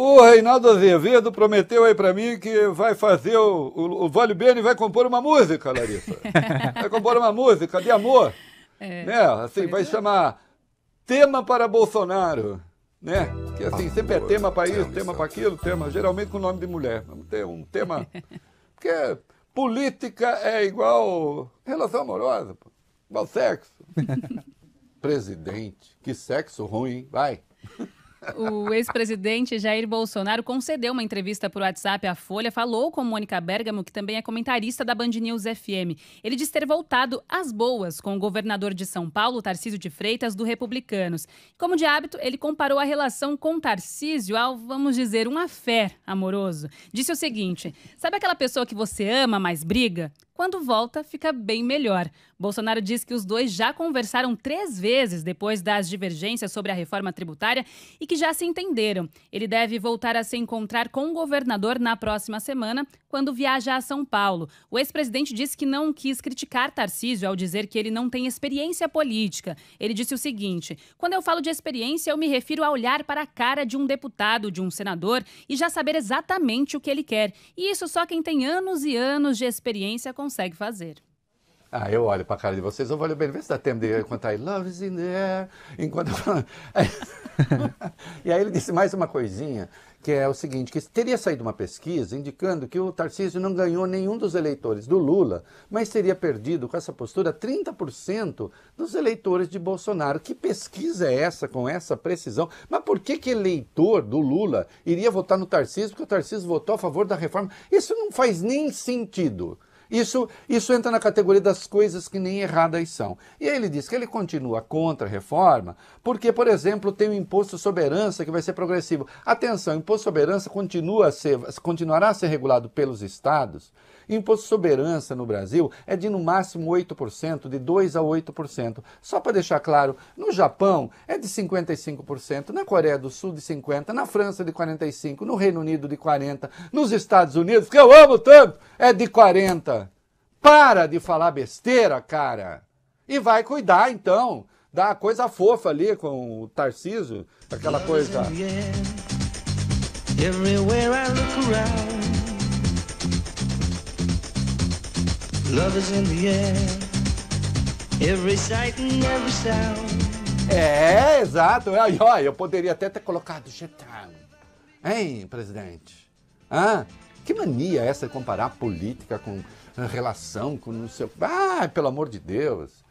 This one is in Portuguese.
O Reinaldo Azevedo prometeu aí para mim que vai fazer o, o, o Vale Bene vai compor uma música, Larissa. vai compor uma música de amor. É, né? Assim, vai é. chamar Tema para Bolsonaro. Né? Que assim, amor, ah, sempre é tema para isso, tema para aquilo, tema, geralmente com nome de mulher. Tem um tema. Porque política é igual relação amorosa, igual sexo. Presidente, que sexo ruim, vai. O ex-presidente Jair Bolsonaro concedeu uma entrevista por WhatsApp à Folha, falou com Mônica Bergamo, que também é comentarista da Band News FM. Ele diz ter voltado às boas com o governador de São Paulo, Tarcísio de Freitas, do Republicanos. Como de hábito, ele comparou a relação com Tarcísio ao, vamos dizer, um afé amoroso. Disse o seguinte: sabe aquela pessoa que você ama, mas briga? Quando volta, fica bem melhor. Bolsonaro diz que os dois já conversaram três vezes depois das divergências sobre a reforma tributária e que já se entenderam. Ele deve voltar a se encontrar com o governador na próxima semana, quando viaja a São Paulo. O ex-presidente disse que não quis criticar Tarcísio ao dizer que ele não tem experiência política. Ele disse o seguinte: quando eu falo de experiência, eu me refiro a olhar para a cara de um deputado, de um senador e já saber exatamente o que ele quer. E isso só quem tem anos e anos de experiência com consegue fazer. Ah, eu olho para a cara de vocês, eu vou bem, ver se dá tempo de contar I Love is in the air, enquanto E aí ele disse mais uma coisinha, que é o seguinte, que teria saído uma pesquisa indicando que o Tarcísio não ganhou nenhum dos eleitores do Lula, mas teria perdido com essa postura 30% dos eleitores de Bolsonaro. Que pesquisa é essa com essa precisão? Mas por que que eleitor do Lula iria votar no Tarcísio porque o Tarcísio votou a favor da reforma? Isso não faz nem sentido. Isso, isso entra na categoria das coisas que nem erradas são. E aí ele diz que ele continua contra a reforma, porque, por exemplo, tem o imposto sobre herança que vai ser progressivo. Atenção, o imposto sobre herança continua a ser, continuará a ser regulado pelos estados Imposto de soberança no Brasil é de no máximo 8%, de 2 a 8%. Só para deixar claro, no Japão é de 55%, na Coreia do Sul de 50%, na França de 45%, no Reino Unido de 40%, nos Estados Unidos, que eu amo tanto, é de 40%. Para de falar besteira, cara. E vai cuidar então da coisa fofa ali com o Tarciso, aquela coisa. Everywhere I look around. Love is in the air. Every sight and every sound. É, exato. É, Aí, ó, eu poderia até ter colocado g Hein, presidente? Hã? Ah, que mania essa de comparar política com relação, com não sei o... Ah, pelo amor de Deus.